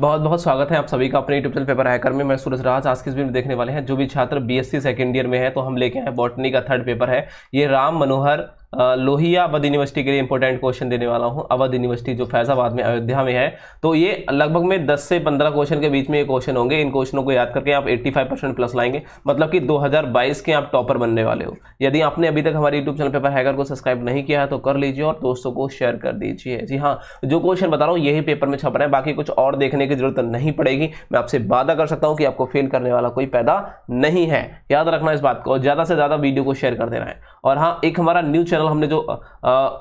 बहुत बहुत स्वागत है आप सभी का अपने यूट्यूब चैनल पेपर हैकर में मैं सूरज राज आज के इस में देखने वाले हैं जो भी छात्र बीएससी सेकेंड ईयर में है तो हम लेके हैं बॉटनी का थर्ड पेपर है ये राम मनोहर लोहिया अवध यूनिवर्सिटी के लिए इंपॉर्टेंट क्वेश्चन देने वाला हूँ अवध यूनिवर्सिटी जो फैजाबाद में अयोध्या में है तो ये लगभग में 10 से 15 क्वेश्चन के बीच में ये क्वेश्चन होंगे इन क्वेश्चनों को याद करके आप 85 परसेंट प्लस लाएंगे मतलब कि 2022 के आप टॉपर बनने वाले हो यदि आपने अभी तक हमारे यूट्यूब चैनल पेपर हैगर को सब्सक्राइब नहीं किया है तो कर लीजिए और दोस्तों को शेयर कर दीजिए जी हाँ जो क्वेश्चन बता रहा हूँ यही पेपर में छप रहे हैं बाकी कुछ और देखने की जरूरत नहीं पड़ेगी मैं आपसे वादा कर सकता हूँ कि आपको फेल करने वाला कोई पैदा नहीं है याद रखना इस बात को ज़्यादा से ज़्यादा वीडियो को शेयर कर देना है और हाँ एक हमारा न्यूज चैनल चैनल हमने जो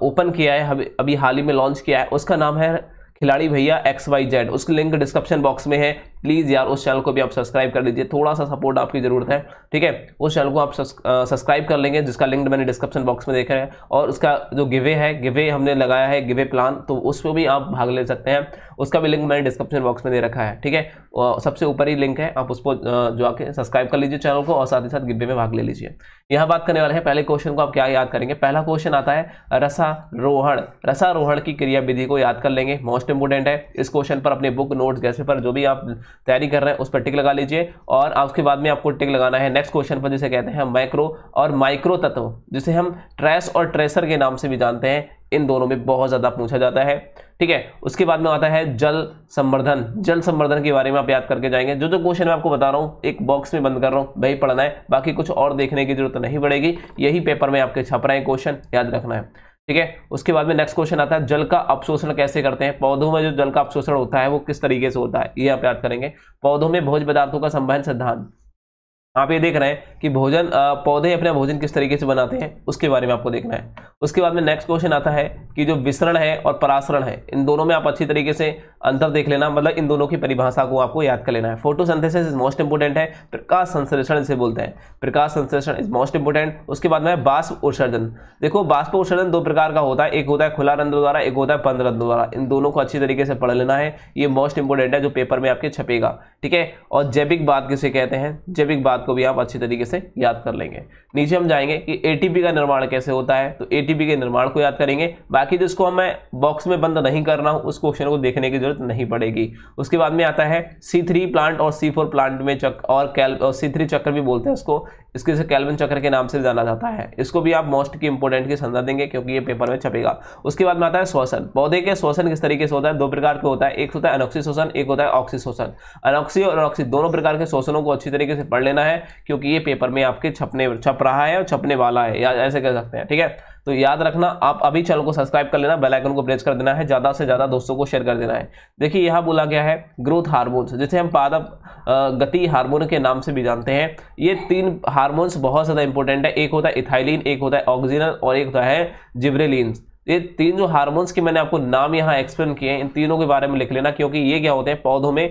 ओपन किया है अभी हाल ही में लॉन्च किया है उसका नाम है खिलाड़ी भैया एक्स वाई जेड उसकी लिंक डिस्क्रिप्शन बॉक्स में है प्लीज़ यार उस चैनल को भी आप सब्सक्राइब कर लीजिए थोड़ा सा सपोर्ट आपकी ज़रूरत है ठीक है उस चैनल को आप सब्सक्राइब कर लेंगे जिसका लिंक मैंने डिस्क्रिप्शन बॉक्स में देखा है और उसका जो गिवे है गिवे हमने लगाया है गिवे प्लान तो उस पर भी आप भाग ले सकते हैं उसका भी लिंक मैंने डिस्क्रिप्शन बॉक्स में दे रखा है ठीक है सबसे ऊपर ही लिंक है आप उसको जो आके सब्सक्राइब कर लीजिए चैनल को और साथ ही साथ गिब्बे में भाग ले लीजिए यहाँ बात करने वाले हैं पहले क्वेश्चन को आप क्या याद करेंगे पहला क्वेश्चन आता है रसारोहण रसारोहण की क्रियाविधि को याद कर लेंगे मोस्ट इंपोर्टेंट है इस क्वेश्चन पर अपने बुक नोट्स जैसे पर जो भी आप तैयारी कर रहे हैं उस पर टिक लगा लीजिए और उसके बाद में आपको टिक लगाना है नेक्स्ट क्वेश्चन पर जिसे कहते हैं माइक्रो और माइक्रो तत्व जिसे हम ट्रेस और ट्रेसर के नाम से भी जानते हैं इन दोनों में बहुत ज़्यादा पूछा जाता है ठीक है उसके बाद में आता है जल संवर्धन जल संवर्धन के बारे में आप याद करके जाएंगे जो जो क्वेश्चन मैं आपको बता रहा हूँ एक बॉक्स में बंद कर रहा हूँ वही पढ़ना है बाकी कुछ और देखने की जरूरत नहीं पड़ेगी यही पेपर में आपके छप रहे हैं क्वेश्चन याद रखना है ठीक है उसके बाद में नेक्स्ट क्वेश्चन आता है जल का अपशोषण कैसे करते हैं पौधों में जो जल का अपशोषण होता है वो किस तरीके से होता है ये आप याद करेंगे पौधों में भोज पदार्थों का संवहन सिद्धांत आप ये देख रहे हैं कि भोजन पौधे अपने भोजन किस तरीके से बनाते हैं उसके बारे में आपको देखना है उसके बाद में नेक्स्ट क्वेश्चन आता है कि जो विसरण है और परासरण है इन दोनों में आप अच्छी तरीके से अंतर देख लेना मतलब इन दोनों की परिभाषा को आपको याद कर लेना है फोटोसिंथेसिस इज मोस्ट इंपोर्टेंट है प्रकाश संश्लेषण इसे बोलते हैं प्रकाश संश्लेषण इज मोस्ट इंपोर्टेंट उसके बाद में बाष्प उत्सर्जन देखो बाष्प उत्सर्जन दो प्रकार का होता है एक होता है खुला रंध्र द्वारा एक होता है बंद रंध्र द्वारा इन दोनों को अच्छी तरीके से पढ़ लेना है ये मोस्ट इंपोर्टेंट है जो पेपर में आपके छपेगा ठीक है और जैविक बात किसे कहते हैं जैविक बात को भी आप अच्छी तरीके से याद कर लेंगे नीचे हम जाएंगे कि ए का निर्माण कैसे होता है तो ए के निर्माण को याद करेंगे बाकी जिसको हमें बॉक्स में बंद नहीं करना उस क्वेश्चन को देखने की जरूरत नहीं पड़ेगी उसके बाद में आता है सी थ्री प्लांट और सी फोर प्लांट में चक और कैल सी थ्री चक्कर भी बोलते हैं उसको इसके से कैलविन चक्र के नाम से जाना जाता है इसको भी आप मोस्ट की इंपोर्टेंट की समझा देंगे क्योंकि ये पेपर में छपेगा उसके बाद में आता है श्वसन पौधे के श्वसन किस तरीके से होता है दो प्रकार के होता है एक होता है अनोक्सी शोषण एक होता है ऑक्सी शोषण अनोक्सी और अनोक्सी दोनों प्रकार के शोषणों को अच्छी तरीके से पढ़ लेना है क्योंकि ये पेपर में आपके छपने छप रहा है और छपने वाला है या ऐसे कह सकते हैं ठीक है तो याद रखना आप अभी चैनल को सब्सक्राइब कर लेना बेल आइकन को प्रेस कर देना है ज़्यादा से ज़्यादा दोस्तों को शेयर कर देना है देखिए यहाँ बोला गया है ग्रोथ हार्मोन्स जिसे हम पादप गति हार्मोन के नाम से भी जानते हैं ये तीन हार्मोन हार्मोन्स बहुत ज़्यादा इंपॉर्टेंट है एक होता है इथाइलिन एक होता है ऑक्सीजन और एक होता है जिब्रेलिन ये तीन जो हार्मोन्स के मैंने आपको नाम यहाँ एक्सप्लेन किए हैं इन तीनों के बारे में लिख लेना क्योंकि ये क्या होते हैं पौधों में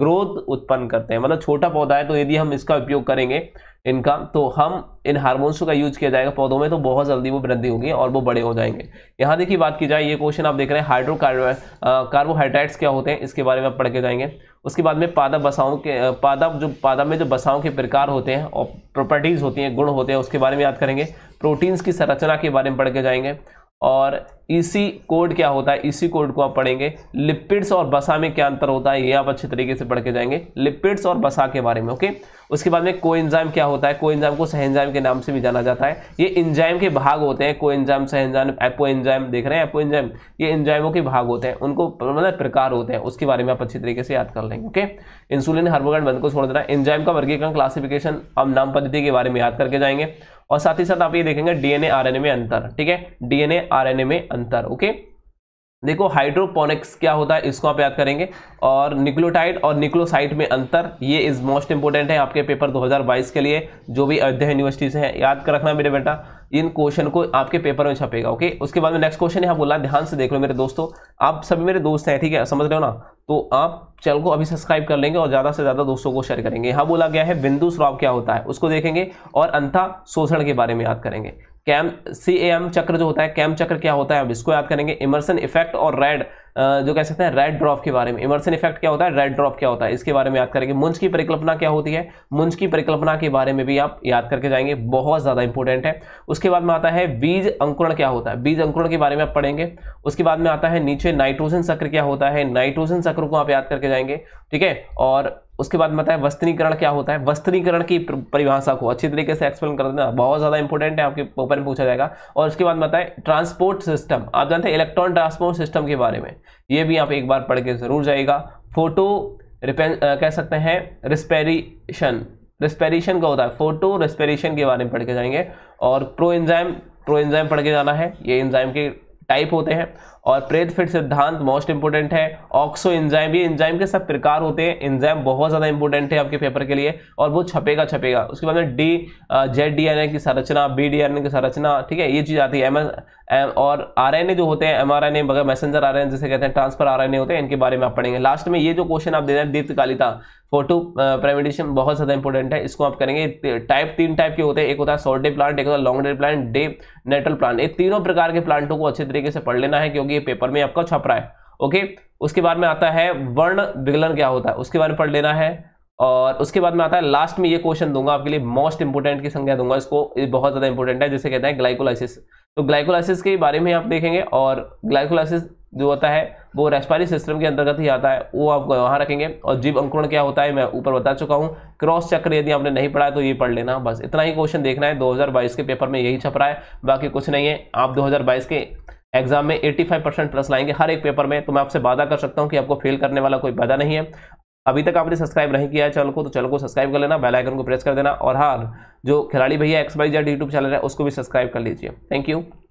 ग्रोथ उत्पन्न करते हैं मतलब छोटा पौधा है तो यदि हम इसका उपयोग करेंगे इनका तो हम इन हार्मोन्स का यूज किया जाएगा पौधों में तो बहुत जल्दी वो वृद्धि होगी और वो बड़े हो जाएंगे यहाँ देखिए बात की जाए ये क्वेश्चन आप देख रहे हैं हाइड्रो कार्बोहाइड्रेट्स क्या होते हैं इसके बारे में आप पढ़ के जाएंगे उसके बाद में पादा बसाओं के पादा जो पादा में जो बसाओं के प्रकार होते हैं और प्रॉपर्टीज़ होती हैं गुण होते हैं उसके बारे में याद करेंगे प्रोटीन्स की संरचना के बारे में पढ़ के जाएंगे और इसी कोड क्या होता है इसी कोड को आप पढ़ेंगे लिपिड्स और बसा में क्या अंतर होता है ये आप अच्छे तरीके से पढ़ के जाएंगे लिपिड्स और बसा के बारे में ओके उसके बाद में इंजाम क्या होता है इंजाम को सहेंजाम के नाम से भी जाना जाता है ये इंजाइम के भाग होते हैं को इंजाम सहेंजाम एपो इंजाम देख रहे हैं एपो इंजाम ये इंजाइमों के भाग होते हैं उनको मतलब प्रकार होते हैं उसके बारे में आप अच्छी तरीके से याद कर लेंगे ओके इंसुलिन हार्मोगन बंद को छोड़ देना इंजाइम का वर्गीकरण क्लासिफिकेशन हम नाम पद्धति के बारे में याद करके जाएंगे और साथ ही साथ आप ये देखेंगे डीएनए आरएनए में अंतर ठीक है डीएनए आरएनए में अंतर ओके देखो हाइड्रोपोनिक्स क्या होता है इसको आप याद करेंगे और निक्लोटाइड और निक्लोसाइट में अंतर ये इज मोस्ट इंपॉर्टेंट है आपके पेपर 2022 के लिए जो भी अयोध्या यूनिवर्सिटी से है याद कर रखना मेरे बेटा इन क्वेश्चन को आपके पेपर में छपेगा ओके उसके बाद में नेक्स्ट क्वेश्चन यहाँ बोला ध्यान से देख लो मेरे दोस्तों आप सभी मेरे दोस्त हैं ठीक है समझ रहे हो ना तो आप चैनल को अभी सब्सक्राइब कर लेंगे और ज़्यादा से ज़्यादा दोस्तों को शेयर करेंगे यहाँ बोला गया है बिंदु स्राव क्या होता है उसको देखेंगे और अंथा शोषण के बारे में याद करेंगे कैम सी एम चक्र जो होता है कैम चक्र क्या होता है अब इसको याद करेंगे इमर्सन इफेक्ट और रेड जो कह सकते हैं रेड ड्रॉप के बारे में इमर्सन इफेक्ट क्या होता है रेड ड्रॉप क्या होता है इसके बारे में याद करेंगे मुंज की परिकल्पना क्या होती है मुंज की परिकल्पना के बारे में भी आप याद करके जाएंगे बहुत ज़्यादा इंपॉर्टेंट है उसके बाद में आता है बीज अंकुरण क्या होता है बीज अंकुरण के बारे में आप पढ़ेंगे उसके बाद में आता है नीचे नाइट्रोजन चक्र क्या होता है नाइट्रोजन चक्र को आप याद करके जाएंगे ठीक है और उसके बाद बताए वस्त्रीकरण क्या होता है वस्त्रीकरण की परिभाषा को अच्छी तरीके से एक्सप्लेन कर देना बहुत ज़्यादा इंपॉर्टेंट है आपके पेपर में पूछा जाएगा और उसके बाद बताए ट्रांसपोर्ट सिस्टम आप जानते हैं इलेक्ट्रॉन ट्रांसपोर्ट सिस्टम के बारे में ये भी आप एक बार पढ़ के ज़रूर जाएगा फोटो कह सकते हैं रिस्पेरिशन रिस्पेरिशन का होता है फोटो रिस्पेरिशन के बारे में पढ़ के जाएंगे और प्रो इंजाइम प्रो इंजाइम पढ़ के जाना है ये इंजाइम के टाइप होते हैं और प्रेत फिट सिद्धांत मोस्ट इंपोर्टेंट है ऑक्सो इंजाइम ये इंजाइम के सब प्रकार होते हैं इंजाइम बहुत ज़्यादा इंपॉर्टेंट है आपके पेपर के लिए और वो छपेगा छपेगा उसके बाद में D Z D N A की संरचना बी डी एन ए की संरचना ठीक है ये चीज़ आती है एम और ए जो होते हैं एम आर ए वगैरह मैसेंजर आरएनए जिसे कहते हैं ट्रांसफर आर होते हैं इनके बारे में आप पढ़ेंगे लास्ट में ये जो क्वेश्चन आप दे रहे हैं दीर्घकालिता फोटो प्रेमेडिशन बहुत ज़्यादा इंपॉर्टेंट है इसको आप करेंगे टाइप तीन टाइप के होते हैं एक होता है शॉर्ट डे प्लांट एक होता है long day plant day neutral plant ये तीनों प्रकार के प्लांटों को अच्छे तरीके से पढ़ लेना है क्योंकि ये पेपर में आपका छप रहा है ओके उसके बाद में आता है वर्ण विगलन क्या होता है उसके बारे में पढ़ लेना है और उसके बाद में आता है लास्ट में ये क्वेश्चन दूंगा आपके लिए मोस्ट इंपोर्टेंट की संख्या दूंगा इसको बहुत ज़्यादा इंपॉर्टेंट है जिसे कहते हैं ग्लाइकोलाइसिस तो ग्लाइकोलाइसिस के बारे में आप देखेंगे और ग्लाइकोलाइसिस जो होता है वो रेस्पायरी सिस्टम के अंतर्गत ही आता है वो आप वहाँ रखेंगे और जीव अंकुरण क्या होता है मैं ऊपर बता चुका हूँ क्रॉस चक्र यदि आपने नहीं पढ़ा है तो ये पढ़ लेना बस इतना ही क्वेश्चन देखना है 2022 के पेपर में यही छप रहा है बाकी कुछ नहीं है आप 2022 के एग्जाम में 85 परसेंट प्लस लाएंगे हर एक पेपर में तो मैं आपसे वादा कर सकता हूँ कि आपको फेल करने वाला कोई वादा नहीं है अभी तक आपने सब्सक्राइब नहीं किया है चैनल को तो चैनल को सब्सक्राइब कर लेना बेल आइकन को प्रेस कर देना और हाँ जो खिलाड़ी भैया X Y Z YouTube channel है उसको भी सब्सक्राइब कर लीजिए थैंक यू